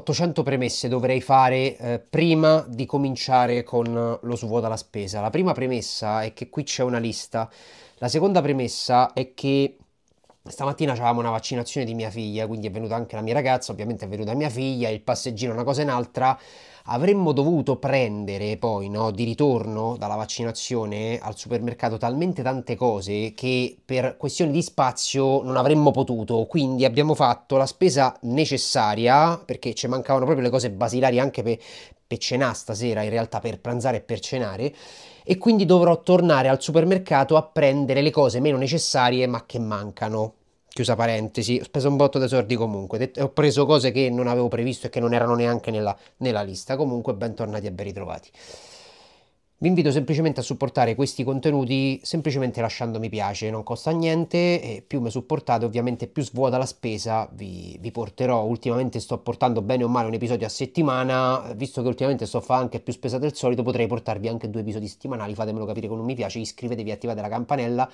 800 premesse dovrei fare eh, prima di cominciare con lo svuota la spesa. La prima premessa è che qui c'è una lista. La seconda premessa è che Stamattina avevamo una vaccinazione di mia figlia, quindi è venuta anche la mia ragazza, ovviamente è venuta mia figlia, il passeggino una cosa e un'altra. Avremmo dovuto prendere poi no, di ritorno dalla vaccinazione al supermercato talmente tante cose che per questioni di spazio non avremmo potuto, quindi abbiamo fatto la spesa necessaria perché ci mancavano proprio le cose basilari anche per, per cenare stasera, in realtà per pranzare e per cenare, e quindi dovrò tornare al supermercato a prendere le cose meno necessarie ma che mancano. Chiusa parentesi, ho speso un botto di soldi comunque, ho preso cose che non avevo previsto e che non erano neanche nella, nella lista, comunque bentornati e ben ritrovati. Vi invito semplicemente a supportare questi contenuti semplicemente lasciando mi piace, non costa niente e più mi supportate ovviamente più svuota la spesa vi, vi porterò. Ultimamente sto portando bene o male un episodio a settimana, visto che ultimamente sto fa anche più spesa del solito potrei portarvi anche due episodi settimanali, fatemelo capire con un mi piace, iscrivetevi, attivate la campanella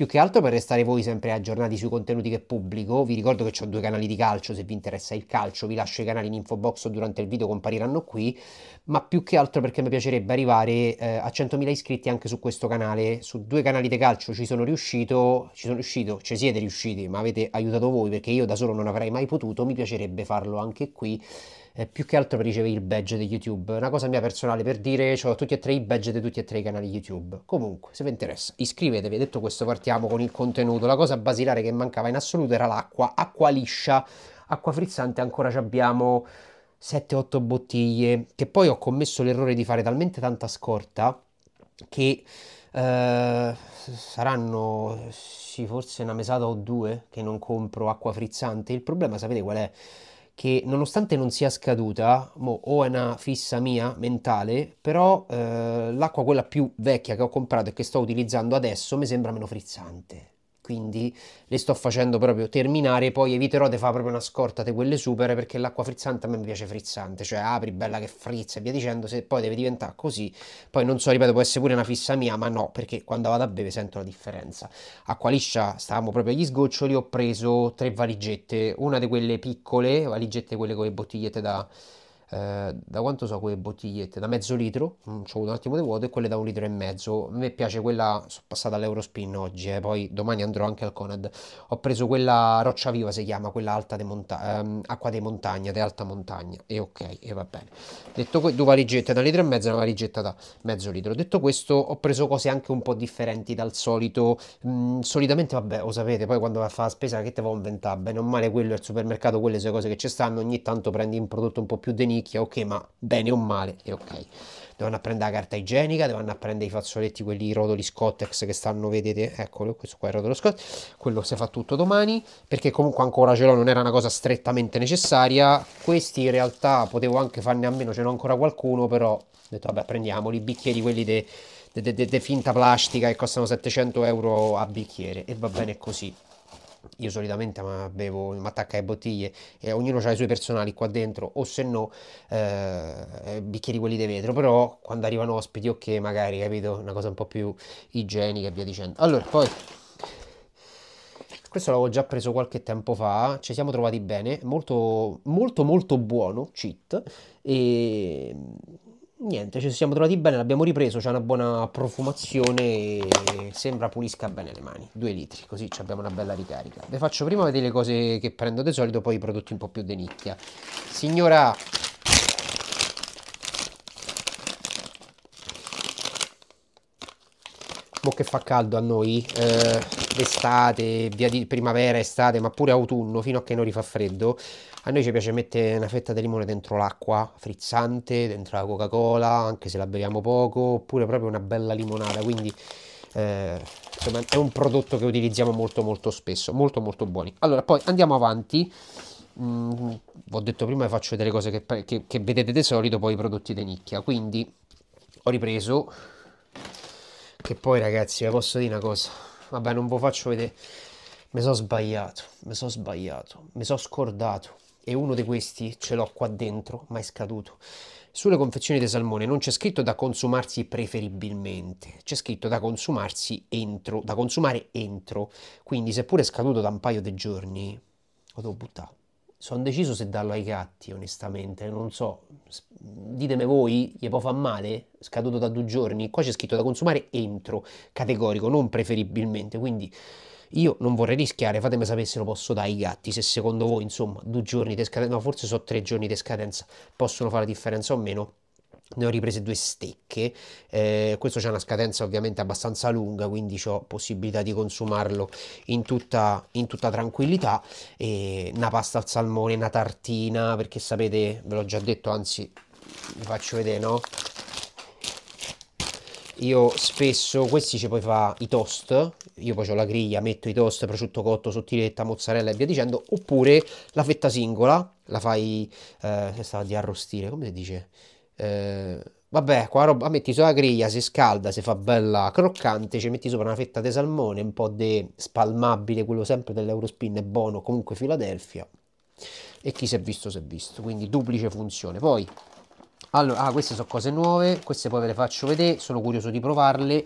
più che altro per restare voi sempre aggiornati sui contenuti che pubblico, vi ricordo che ho due canali di calcio, se vi interessa il calcio vi lascio i canali in info box o durante il video compariranno qui, ma più che altro perché mi piacerebbe arrivare eh, a 100.000 iscritti anche su questo canale, su due canali di calcio ci sono riuscito, ci sono riuscito, ci siete riusciti, ma avete aiutato voi perché io da solo non avrei mai potuto, mi piacerebbe farlo anche qui eh, più che altro per ricevere il badge di YouTube. Una cosa mia personale per dire, ho tutti e tre i badge di tutti e tre i canali YouTube. Comunque, se vi interessa, iscrivetevi. Detto questo, partiamo con il contenuto. La cosa basilare che mancava in assoluto era l'acqua. Acqua liscia, acqua frizzante, ancora ci abbiamo 7-8 bottiglie, che poi ho commesso l'errore di fare talmente tanta scorta che... Uh, saranno sì, forse una mesata o due che non compro acqua frizzante. Il problema, sapete qual è? che nonostante non sia scaduta, mo, o è una fissa mia mentale, però eh, l'acqua quella più vecchia che ho comprato e che sto utilizzando adesso mi sembra meno frizzante quindi le sto facendo proprio terminare poi eviterò di fare proprio una scorta di quelle super perché l'acqua frizzante a me mi piace frizzante, cioè apri bella che frizza e via dicendo, se poi deve diventare così, poi non so, ripeto, può essere pure una fissa mia, ma no, perché quando vado a bere sento la differenza. Acqua liscia, stavamo proprio agli sgoccioli, ho preso tre valigette, una di quelle piccole, valigette quelle con le bottigliette da eh, da quanto so quelle bottigliette da mezzo litro mm, ci ho un attimo di vuoto e quelle da un litro e mezzo a me piace quella sono passata all'Eurospin oggi eh, poi domani andrò anche al Conad ho preso quella roccia viva si chiama quella alta di montagna ehm, acqua di montagna di alta montagna e ok e va bene detto que- due valigette da litro e mezzo e una valigetta da mezzo litro detto questo ho preso cose anche un po' differenti dal solito mm, solitamente vabbè lo sapete poi quando va a fare la spesa che te a inventare bene o male quello è il supermercato quelle sono cose che ci stanno ogni tanto prendi un prodotto un po' più denigro nicchia, ok, ma bene o male è ok. Devono andare prendere la carta igienica, devono andare prendere i fazzoletti, quelli rotoli Scottex che stanno, vedete, eccolo, questo qua è il rotolo Scottex, quello si fa tutto domani, perché comunque ancora ce l'ho, non era una cosa strettamente necessaria, questi in realtà potevo anche farne a meno, ce n'ho ancora qualcuno, però ho detto vabbè prendiamoli, i bicchieri quelli di finta plastica che costano 700 euro a bicchiere e va bene così io solitamente ma bevo, mi attacca le bottiglie e ognuno ha i suoi personali qua dentro o se no eh, eh, bicchieri quelli di vetro però quando arrivano ospiti ok magari capito una cosa un po' più igienica e via dicendo allora poi questo l'avevo già preso qualche tempo fa ci siamo trovati bene molto molto molto buono cheat e niente, ci siamo trovati bene, l'abbiamo ripreso, c'è una buona profumazione e sembra pulisca bene le mani. Due litri, così abbiamo una bella ricarica. Vi faccio prima vedere le cose che prendo di solito, poi i prodotti un po' più di nicchia. Signora Mo che fa caldo a noi, eh, d'estate, via di primavera, estate, ma pure autunno, fino a che non rifà freddo, a noi ci piace mettere una fetta di limone dentro l'acqua frizzante, dentro la Coca-Cola, anche se la beviamo poco, oppure proprio una bella limonata, quindi eh, insomma è un prodotto che utilizziamo molto molto spesso, molto molto buoni. Allora, poi andiamo avanti. Mm, ho detto prima vi faccio vedere cose che, che, che vedete di solito, poi i prodotti di nicchia. Quindi ho ripreso che poi ragazzi vi posso dire una cosa vabbè non ve lo faccio vedere mi sono sbagliato mi sono sbagliato mi sono scordato e uno di questi ce l'ho qua dentro, ma è scaduto. Sulle confezioni di salmone non c'è scritto da consumarsi preferibilmente, c'è scritto da consumarsi entro, da consumare entro. Quindi seppure è scaduto da un paio di giorni, lo devo buttare. Sono deciso se darlo ai gatti, onestamente, non so. Ditemi voi, gli può far male? Scaduto da due giorni? Qua c'è scritto da consumare entro, categorico, non preferibilmente, quindi io non vorrei rischiare, fatemi sapere se lo posso dare ai gatti, se secondo voi, insomma, due giorni di scadenza, no, forse so tre giorni di scadenza, possono fare la differenza o meno. Ne ho riprese due stecche, eh, questo c'è una scadenza ovviamente abbastanza lunga, quindi ho possibilità di consumarlo in tutta, in tutta tranquillità. E una pasta al salmone, una tartina, perché sapete, ve l'ho già detto, anzi vi faccio vedere, no? io spesso, questi ci puoi fare i toast, io poi ho la griglia, metto i toast, prosciutto cotto, sottiletta, mozzarella e via dicendo, oppure la fetta singola, la fai, eh, stava di arrostire, come si dice? Eh, vabbè, qua roba, metti sulla griglia, si scalda, si fa bella croccante, ci metti sopra una fetta di salmone, un po' di spalmabile, quello sempre dell'Eurospin, è buono, comunque Filadelfia, e chi si è visto si è visto, quindi duplice funzione. Poi allora, ah, queste sono cose nuove, queste poi ve le faccio vedere, sono curioso di provarle.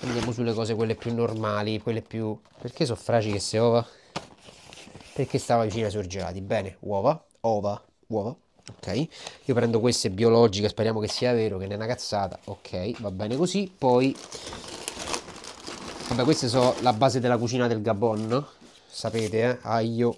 Andiamo sulle cose quelle più normali, quelle più... Perché sono fragili queste uova? Perché stava vicino ai surgelati. Bene, uova, uova, uova. Ok, io prendo queste biologiche, speriamo che sia vero, che ne è una cazzata. Ok, va bene così. Poi, vabbè, queste sono la base della cucina del Gabon, sapete, eh? aglio,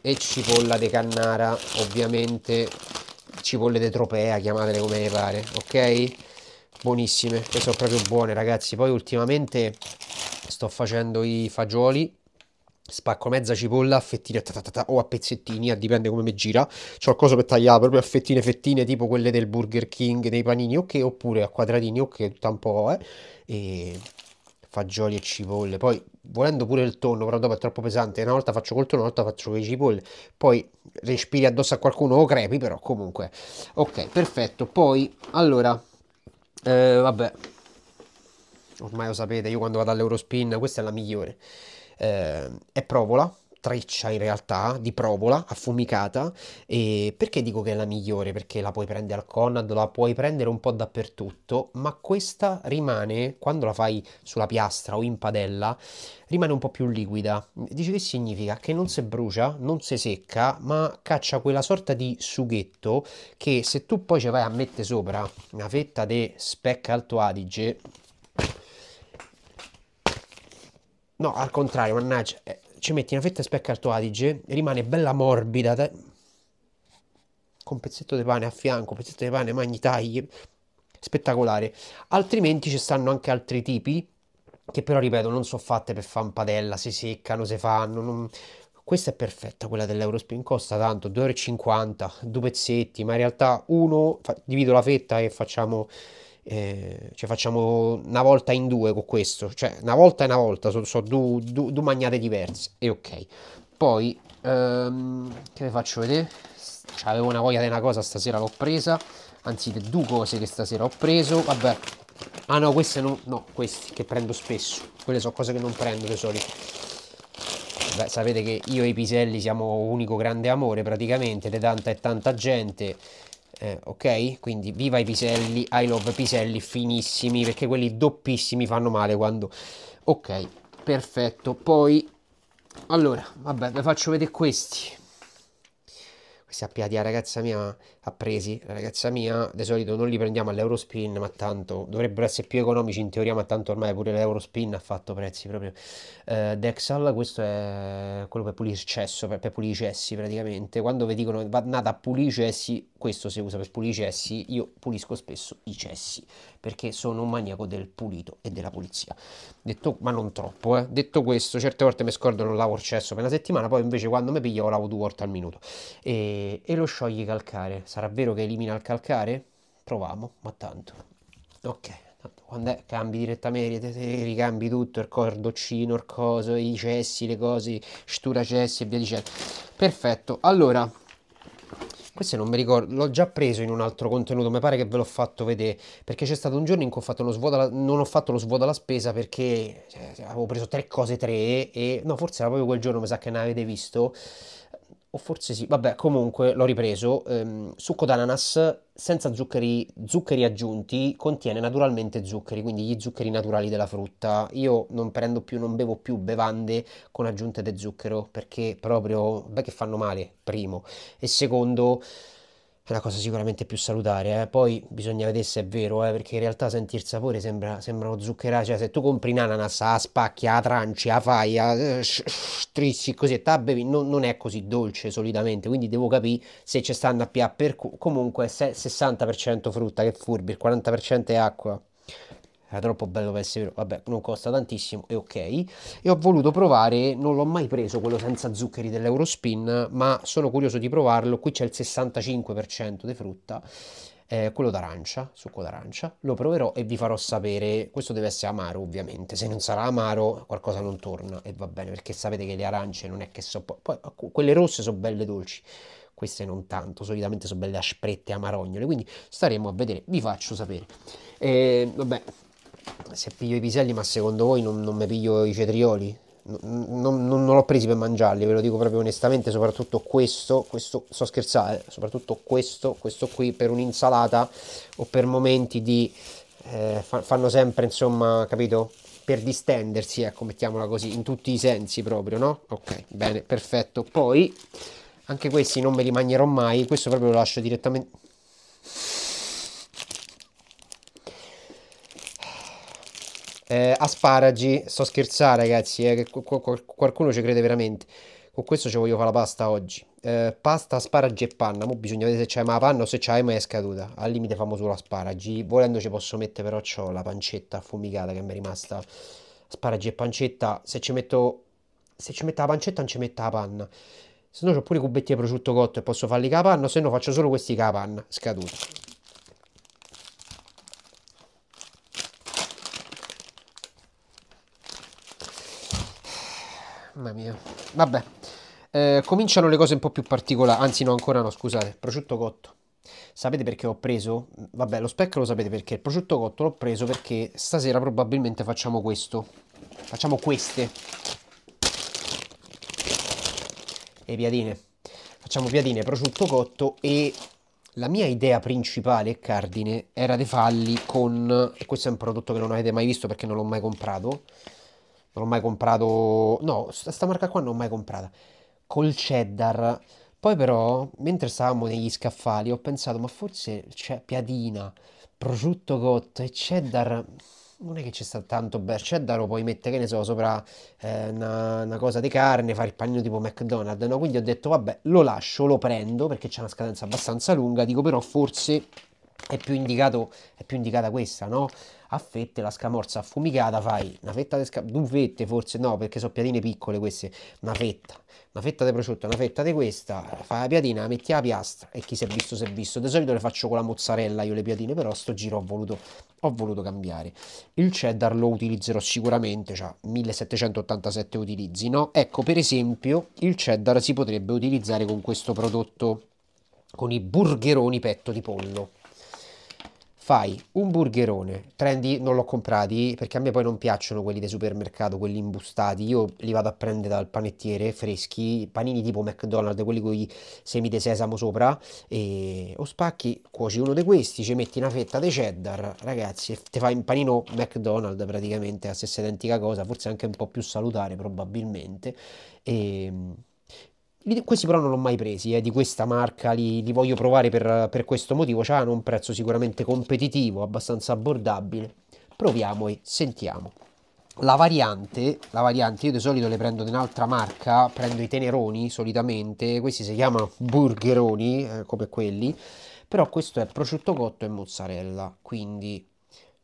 e cipolla di cannara ovviamente cipolle di tropea chiamatele come ne pare ok buonissime queste sono proprio buone ragazzi poi ultimamente sto facendo i fagioli spacco mezza cipolla a fettine ta o a pezzettini, a dipende come mi gira. C'ho il coso per tagliare proprio a fettine fettine, tipo quelle del Burger King, dei panini, ok, oppure a quadratini, ok, tutta un po', eh. E fagioli e cipolle. Poi, volendo pure il tonno, però dopo è troppo pesante. Una volta faccio col tonno, una volta faccio con le cipolle. Poi respiri addosso a qualcuno o crepi, però comunque. Ok, perfetto. Poi, allora, eh, vabbè. Ormai lo sapete, io quando vado all'Eurospin, questa è la migliore. Eh, è provola, treccia in realtà di provola affumicata e perché dico che è la migliore? Perché la puoi prendere al Conad, la puoi prendere un po' dappertutto, ma questa rimane, quando la fai sulla piastra o in padella, rimane un po' più liquida. Dice che significa? Che non si brucia, non si secca, ma caccia quella sorta di sughetto che se tu poi ci vai a mettere sopra una fetta di specca Alto Adige, No, al contrario, mannaggia, eh, ci metti una fetta di speccarto adige, rimane bella morbida, te... con un pezzetto di pane a fianco, un pezzetto di pane, magni tagli, spettacolare. Altrimenti ci stanno anche altri tipi, che però ripeto non sono fatte per padella, si seccano, si fanno, non... Questa è perfetta, quella dell'Eurospin, costa tanto, 2,50€, due pezzetti, ma in realtà uno, divido la fetta e facciamo eh, cioè facciamo una volta in due con questo, cioè una volta e una volta, sono so, due du, du magnate diverse, e ok. Poi, ehm, che vi faccio vedere? C'avevo una voglia di una cosa, stasera l'ho presa, anzi di due cose che stasera ho preso, vabbè. Ah no, queste non, no, queste che prendo spesso, quelle sono cose che non prendo di solito. Beh, sapete che io e i piselli siamo unico grande amore praticamente, di tanta e tanta gente eh, ok? Quindi viva i piselli, I love piselli finissimi, perché quelli doppissimi fanno male quando... Ok, perfetto. Poi, allora, vabbè, vi faccio vedere questi. Questi appiati la ragazza mia ha presi, la ragazza mia, di solito non li prendiamo all'Eurospin, ma tanto dovrebbero essere più economici in teoria, ma tanto ormai pure l'Eurospin ha fatto prezzi proprio. Eh, Dexal, questo è quello per pulire il cesso, per, per pulire i cessi praticamente. Quando vi dicono, va nata a pulire i cessi, questo si usa per pulire i cessi, io pulisco spesso i cessi perché sono un maniaco del pulito e della pulizia. Detto, ma non troppo, eh. detto questo, certe volte mi scordo non lavo il cesso per una settimana, poi invece quando mi piglio lavo due volte al minuto e, e lo sciogli calcare. Sarà vero che elimina il calcare? Proviamo, ma tanto. Ok, quando è, cambi direttamente, ricambi tutto, il cordoccino, il coso, i cessi, le cose, stura cessi e via dicendo. Perfetto, allora questo non mi ricordo, l'ho già preso in un altro contenuto, mi pare che ve l'ho fatto vedere, perché c'è stato un giorno in cui ho fatto uno svuoto non ho fatto lo svuoto alla spesa perché cioè, avevo preso tre cose, tre e no, forse era proprio quel giorno, mi sa che ne avete visto. O forse sì, vabbè, comunque l'ho ripreso. Ehm, succo d'ananas senza zuccheri, zuccheri aggiunti contiene naturalmente zuccheri, quindi gli zuccheri naturali della frutta. Io non prendo più, non bevo più bevande con aggiunte di zucchero perché proprio, beh, che fanno male, primo. E secondo, è una cosa sicuramente più salutare. Eh. Poi bisogna vedere se è vero, eh, perché in realtà sentire il sapore sembra, uno zuccherati. Cioè, se tu compri un'ananas, la spacchi, la tranci, la fai, la eh, strisci così e tabbevi, non, non, è così dolce solitamente. Quindi devo capire se ci stanno a PA per comunque 60% frutta, che furbi, il 40% è acqua era troppo bello per essere vero, vabbè non costa tantissimo, e ok, e ho voluto provare, non l'ho mai preso quello senza zuccheri dell'Eurospin, ma sono curioso di provarlo, qui c'è il 65% di frutta, eh, quello d'arancia, succo d'arancia, lo proverò e vi farò sapere, questo deve essere amaro ovviamente, se non sarà amaro qualcosa non torna e va bene perché sapete che le arance non è che so, poi ecco, quelle rosse sono belle dolci, queste non tanto, solitamente sono belle asprette amarognole, quindi staremo a vedere, vi faccio sapere. Eh, vabbè, se piglio i piselli, ma secondo voi non, non mi piglio i cetrioli? Non, non, non l'ho presi per mangiarli, ve lo dico proprio onestamente, soprattutto questo, questo sto scherzando, eh, soprattutto questo, questo qui per un'insalata o per momenti di... Eh, fanno sempre, insomma, capito? Per distendersi, ecco, mettiamola così, in tutti i sensi proprio, no? Ok, bene, perfetto. Poi, anche questi non me li mangerò mai, questo proprio lo lascio direttamente... eh, asparagi. Sto scherzando, ragazzi. Eh, qualcuno ci crede veramente. Con questo ci voglio fare la pasta oggi. Eh, pasta, asparagi e panna. Mo bisogna vedere se c'è mai la panna o se c'è mai è scaduta. Al limite famo solo asparagi. Volendo ci posso mettere però c'ho la pancetta affumicata che mi è rimasta. Asparagi e pancetta. Se ci metto... Se ci metto la pancetta non ci metto la panna. Se no ho pure i cubetti di prosciutto cotto e posso farli capanna, se no faccio solo questi capanna. Scaduto. Vabbè, eh, cominciano le cose un po' più particolari. Anzi, no, ancora no, scusate. Prosciutto cotto. Sapete perché ho preso? Vabbè, lo specchio lo sapete perché. Il prosciutto cotto l'ho preso perché stasera probabilmente facciamo questo. Facciamo queste. Le piadine. Facciamo piadine, prosciutto cotto e la mia idea principale e cardine era di farli con... E questo è un prodotto che non avete mai visto perché non l'ho mai comprato. Non ho mai comprato... No, sta marca qua non l'ho mai comprata. Col cheddar. Poi però, mentre stavamo negli scaffali, ho pensato, ma forse c'è piadina, prosciutto cotto e cheddar... Non è che ci sta tanto bene. cheddar, lo puoi mettere, che ne so, sopra eh, una, una, cosa di carne, fare il panino tipo McDonald's, no? Quindi ho detto, vabbè, lo lascio, lo prendo, perché c'è una scadenza abbastanza lunga, dico però forse è più, indicato, è più indicata questa, no? A fette la scamorza affumicata fai una fetta di scamorza, due fette forse no, perché sono piadine piccole queste, una fetta, una fetta di prosciutto, una fetta di questa, fai la piadina, la metti alla piastra e chi si è visto si è visto. Di solito le faccio con la mozzarella io le piadine, però sto giro ho voluto, ho voluto cambiare. Il cheddar lo utilizzerò sicuramente, cioè 1787 utilizzi, no? Ecco, per esempio, il cheddar si potrebbe utilizzare con questo prodotto, con i burgeroni petto di pollo fai un burgerone, prendi, non l'ho comprati perché a me poi non piacciono quelli dei supermercato, quelli imbustati, io li vado a prendere dal panettiere freschi, panini tipo McDonald's, quelli con i semi di sesamo sopra, e o spacchi, cuoci uno di questi, ci metti una fetta di cheddar, ragazzi, e ti fai un panino McDonald's praticamente, la stessa identica cosa, forse anche un po' più salutare probabilmente, e ehm, questi però non l'ho mai presi, eh, di questa marca, li, li voglio provare per, per questo motivo, cioè hanno un prezzo sicuramente competitivo, abbastanza abbordabile. Proviamo e sentiamo. La variante, la variante, io di solito le prendo di un'altra marca, prendo i teneroni solitamente, questi si chiamano burgeroni, eh, come quelli, però questo è prosciutto cotto e mozzarella, quindi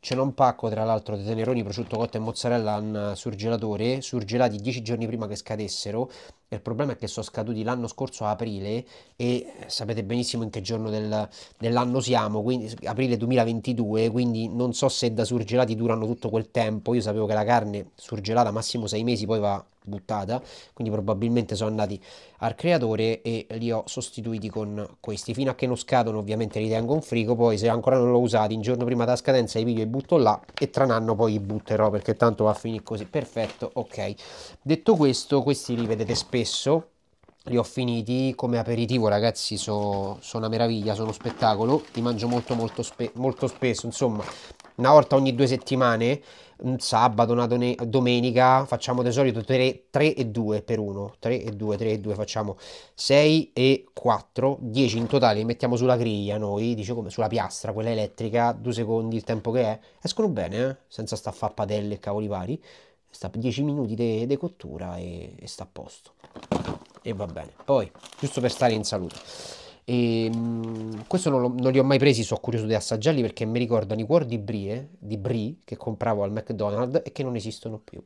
c'è un pacco tra l'altro di teneroni, prosciutto cotto e mozzarella in surgelatore, surgelati dieci giorni prima che scadessero, il problema è che sono scaduti l'anno scorso a aprile e eh, sapete benissimo in che giorno del, dell'anno siamo, quindi aprile 2022, quindi non so se da surgelati durano tutto quel tempo. Io sapevo che la carne surgelata massimo sei mesi poi va buttata, quindi probabilmente sono andati al creatore e li ho sostituiti con questi. Fino a che non scadono ovviamente li tengo in frigo, poi se ancora non l'ho usati, il giorno prima della scadenza i video li butto là e tra un anno poi li butterò perché tanto va a finire così. Perfetto, ok. Detto questo, questi li vedete spesso spesso, li ho finiti come aperitivo ragazzi, sono so una meraviglia, sono spettacolo, li mangio molto molto, spe molto spesso, insomma una volta ogni due settimane, un sabato, una domenica, facciamo di solito 3, e 2 per uno, 3 e 2, 3 e 2, facciamo 6 e 4, 10 in totale, li mettiamo sulla griglia noi, dice come, sulla piastra, quella elettrica, due secondi il tempo che è, escono bene, eh? senza sta padelle e cavoli vari sta 10 minuti di cottura e, e sta a posto e va bene poi giusto per stare in salute e, questo non, lo, non, li ho mai presi, sono curioso di assaggiarli perché mi ricordano i cuori di brie, di brie che compravo al McDonald's e che non esistono più.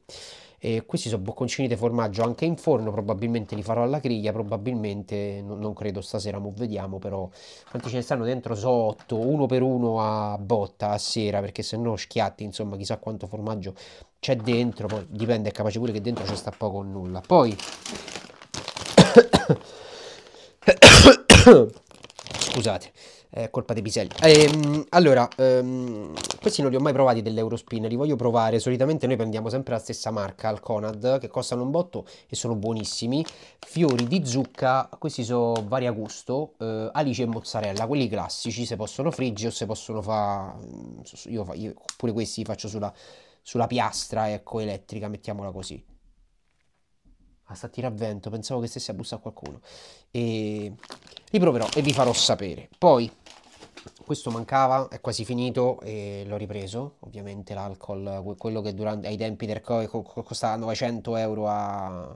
E questi sono bocconcini di formaggio anche in forno, probabilmente li farò alla griglia, probabilmente non, non credo stasera, mo vediamo però quanti ce ne stanno dentro, so 8, uno per uno a botta a sera perché se no schiatti, insomma chissà quanto formaggio c'è dentro, poi dipende, è capace pure che dentro ci sta poco o nulla. Poi... Scusate, è colpa dei piselli. Ehm, allora, ehm, questi non li ho mai provati dell'Eurospin, li voglio provare. Solitamente noi prendiamo sempre la stessa marca, al Conad, che costano un botto e sono buonissimi. Fiori di zucca, questi sono vari a gusto, eh, alice e mozzarella, quelli classici, se possono friggere o se possono fare... Mm, io, fa... io, pure questi li faccio sulla, sulla piastra, ecco, elettrica, mettiamola così. Ah, sta tirando vento, pensavo che stesse a bussare qualcuno. E riproverò e vi farò sapere. Poi, questo mancava, è quasi finito e l'ho ripreso. Ovviamente l'alcol, quello che durante, ai tempi del Covid costava 900 euro a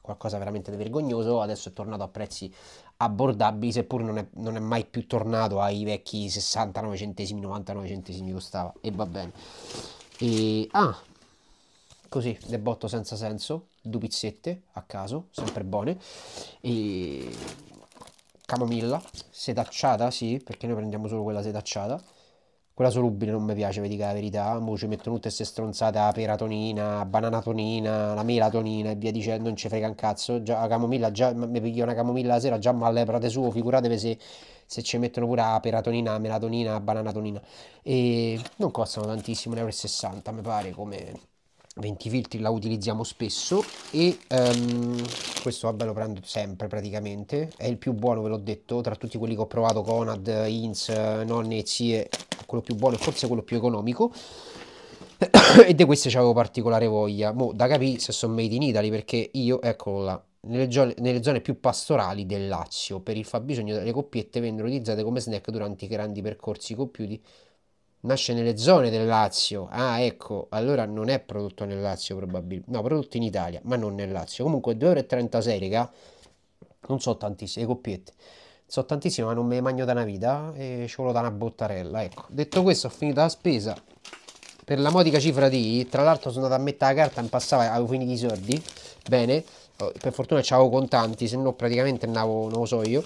qualcosa veramente vergognoso, adesso è tornato a prezzi abbordabili, seppur non è, non è mai più tornato ai vecchi 69 centesimi, 99 centesimi costava. E va bene. E, ah, così, le botto senza senso, due pizzette a caso, sempre buone, e camomilla, setacciata sì, perché noi prendiamo solo quella setacciata quella solubile non mi piace, vi dico la verità, mo ci mettono tutte queste stronzate, a peratonina, bananatonina, la melatonina e via dicendo, non ci frega un cazzo, già la camomilla, già, mi piglio una camomilla la sera, già mi alleprate su, figuratevi se, se ci mettono pure a peratonina, la melatonina, la bananatonina, e non costano tantissimo, 1,60 euro mi pare come 20 filtri la utilizziamo spesso e um, questo vabbè lo prendo sempre praticamente è il più buono ve l'ho detto tra tutti quelli che ho provato Conad, Inns, Nonne, Zie quello più buono e forse quello più economico e di queste avevo particolare voglia mo da capire se sono made in Italy perché io eccolo là nelle zone, nelle zone, più pastorali del Lazio per il fabbisogno delle coppiette vennero utilizzate come snack durante i grandi percorsi compiuti nasce nelle zone del Lazio. Ah, ecco, allora non è prodotto nel Lazio probabilmente. No, prodotto in Italia, ma non nel Lazio. Comunque 2,36 raga. Non so tantissime, le coppiette. So tantissime, ma non me le mangio da una vita e ci vuole da una bottarella, ecco. Detto questo, ho finito la spesa per la modica cifra di, tra l'altro sono andato a mettere la carta, mi passava, avevo finito i soldi. Bene. Eh, per fortuna c'avevo contanti, se no praticamente andavo, non lo so io,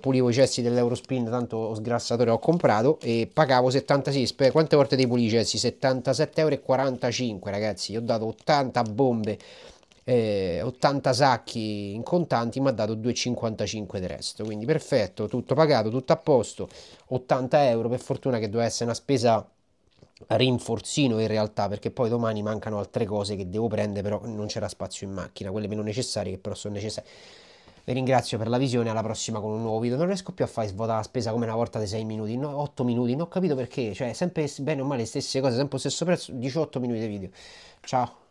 pulivo i cessi dell'Eurospin, tanto ho sgrassatore ho comprato e pagavo 76, per quante volte dei pulire i cessi? 77,45 ragazzi, ho dato 80 bombe, eh, 80 sacchi in contanti, mi ha dato 2,55 del resto, quindi perfetto, tutto pagato, tutto a posto, 80 euro, per fortuna che doveva essere una spesa rinforzino in realtà perché poi domani mancano altre cose che devo prendere però non c'era spazio in macchina quelle meno necessarie che però sono necessarie vi ringrazio per la visione alla prossima con un nuovo video non riesco più a fare svuotare la spesa come una volta dei 6 minuti no, 8 minuti non ho capito perché cioè sempre bene o male le stesse cose sempre lo stesso prezzo 18 minuti di video ciao